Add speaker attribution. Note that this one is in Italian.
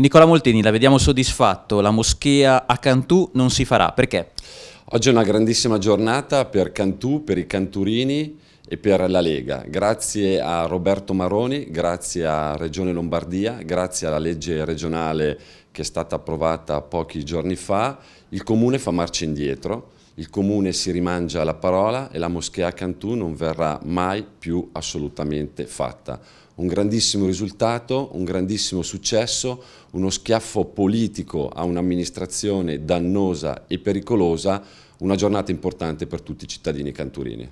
Speaker 1: Nicola Moltini, la vediamo soddisfatto, la moschea a Cantù non si farà, perché? Oggi è una grandissima giornata per Cantù, per i canturini, e per la Lega. Grazie a Roberto Maroni, grazie a Regione Lombardia, grazie alla legge regionale che è stata approvata pochi giorni fa, il Comune fa marcia indietro, il Comune si rimangia la parola e la moschea Cantù non verrà mai più assolutamente fatta. Un grandissimo risultato, un grandissimo successo, uno schiaffo politico a un'amministrazione dannosa e pericolosa, una giornata importante per tutti i cittadini canturini.